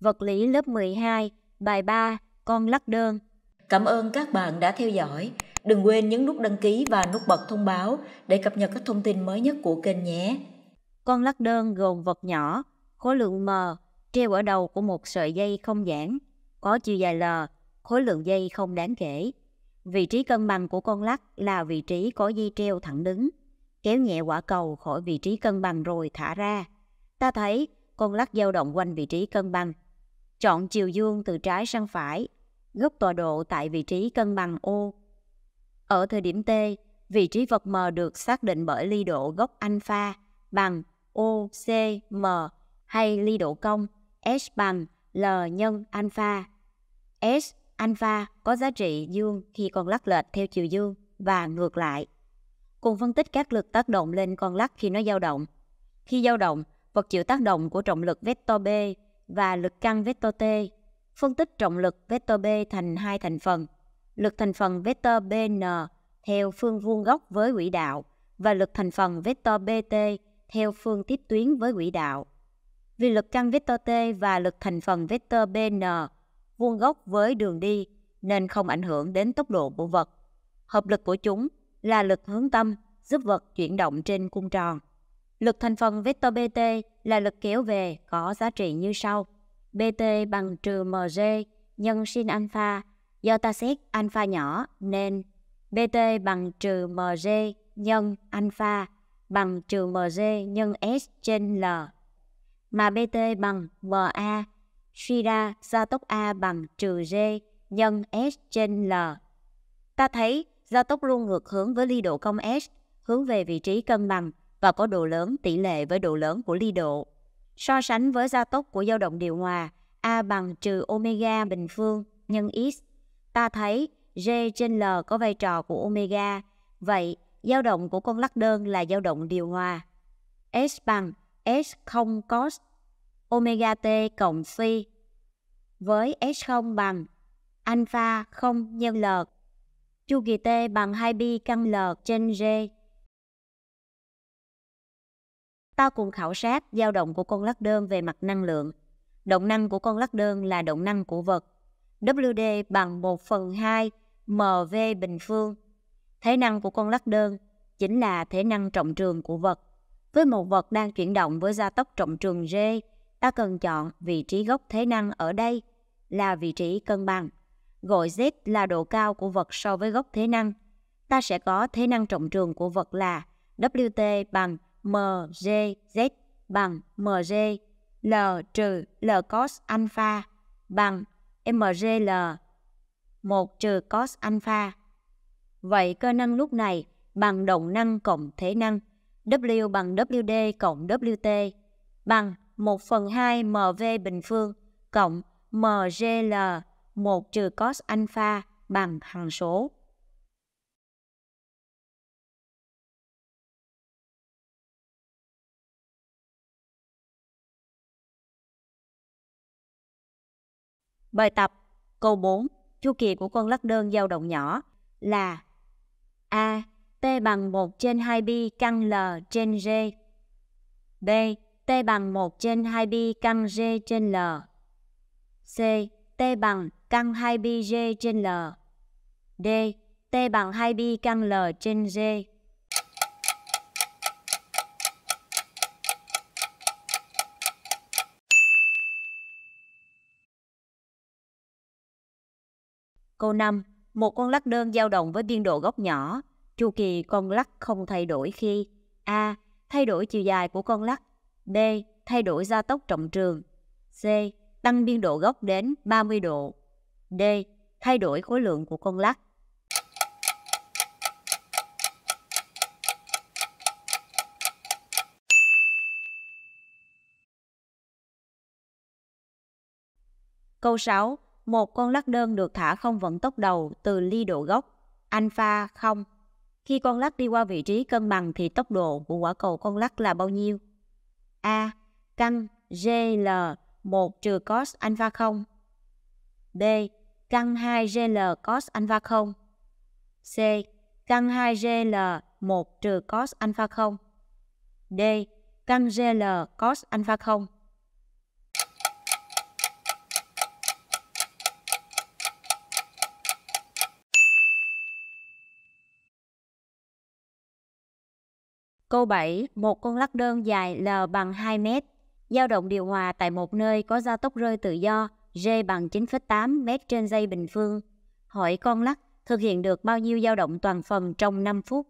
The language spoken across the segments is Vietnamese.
vật lý lớp 12, bài 3, con lắc đơn. Cảm ơn các bạn đã theo dõi. Đừng quên nhấn nút đăng ký và nút bật thông báo để cập nhật các thông tin mới nhất của kênh nhé. Con lắc đơn gồm vật nhỏ, khối lượng M, treo ở đầu của một sợi dây không giãn, có chiều dài L, khối lượng dây không đáng kể. Vị trí cân bằng của con lắc là vị trí có dây treo thẳng đứng. Kéo nhẹ quả cầu khỏi vị trí cân bằng rồi thả ra. Ta thấy con lắc dao động quanh vị trí cân bằng chọn chiều dương từ trái sang phải, gấp tọa độ tại vị trí cân bằng O. Ở thời điểm T, vị trí vật M được xác định bởi ly độ gốc alpha bằng OCM hay ly độ công S bằng L nhân alpha. S alpha có giá trị dương khi con lắc lệch theo chiều dương và ngược lại. Cùng phân tích các lực tác động lên con lắc khi nó dao động. Khi dao động, vật chịu tác động của trọng lực vector B và lực căng vector T. Phân tích trọng lực vector B thành hai thành phần. Lực thành phần vector BN theo phương vuông góc với quỹ đạo và lực thành phần vector BT theo phương tiếp tuyến với quỹ đạo. Vì lực căng vector T và lực thành phần vector BN vuông góc với đường đi nên không ảnh hưởng đến tốc độ của vật. Hợp lực của chúng là lực hướng tâm giúp vật chuyển động trên cung tròn. Lực thành phần vector BT là lực kéo về có giá trị như sau. BT bằng trừ MG nhân sin alpha. Do ta xét alpha nhỏ nên BT bằng trừ MG nhân alpha bằng trừ MG nhân S trên L. Mà BT bằng MA suy ra gia tốc A bằng trừ G nhân S trên L. Ta thấy gia tốc luôn ngược hướng với ly độ cong S, hướng về vị trí cân bằng và có độ lớn tỷ lệ với độ lớn của ly độ. So sánh với gia tốc của dao động điều hòa A bằng trừ omega bình phương nhân x, ta thấy G trên L có vai trò của omega, vậy dao động của con lắc đơn là dao động điều hòa. S bằng S0 cos omega t cộng phi với S0 bằng alpha 0 nhân L. Chu kỳ T bằng 2 pi căn L trên G ta cùng khảo sát dao động của con lắc đơn về mặt năng lượng. Động năng của con lắc đơn là động năng của vật. WD bằng 1 phần 2 MV bình phương. Thế năng của con lắc đơn chính là thế năng trọng trường của vật. Với một vật đang chuyển động với gia tốc trọng trường G, ta cần chọn vị trí gốc thế năng ở đây là vị trí cân bằng. Gọi Z là độ cao của vật so với gốc thế năng. Ta sẽ có thế năng trọng trường của vật là WT bằng MGZ bằng MG, L trừ L cos alpha bằng MGL 1 trừ cos alpha. Vậy cơ năng lúc này bằng động năng cộng thể năng W bằng WD cộng WT bằng 1 phần 2 MV bình phương cộng MGL 1 trừ cos alpha bằng hằng số Bài tập câu 4, chu kỳ của con lắc đơn dao động nhỏ là A. T bằng 1 trên 2 pi căn L trên G. B. T bằng 1 trên 2 pi căn G trên L. C. T bằng căn 2 pi G trên L. D. T bằng 2 pi căn L trên G. Câu 5. Một con lắc đơn dao động với biên độ góc nhỏ. Chu kỳ con lắc không thay đổi khi A. Thay đổi chiều dài của con lắc. B. Thay đổi gia tốc trọng trường. C. Tăng biên độ góc đến 30 độ. D. Thay đổi khối lượng của con lắc. Câu 6 một con lắc đơn được thả không vận tốc đầu từ ly độ gốc, alpha 0. Khi con lắc đi qua vị trí cân bằng thì tốc độ của quả cầu con lắc là bao nhiêu? A. Căn GL 1 trừ cos alpha 0 B. Căn 2 GL cos alpha 0 C. Căn 2 GL 1 trừ cos alpha 0 D. Căn GL cos alpha 0 Câu 7, một con lắc đơn dài L bằng 2 mét, dao động điều hòa tại một nơi có gia tốc rơi tự do G bằng 9,8 mét trên giây bình phương. Hỏi con lắc thực hiện được bao nhiêu dao động toàn phần trong 5 phút?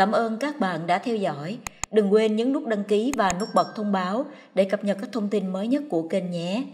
Cảm ơn các bạn đã theo dõi. Đừng quên nhấn nút đăng ký và nút bật thông báo để cập nhật các thông tin mới nhất của kênh nhé.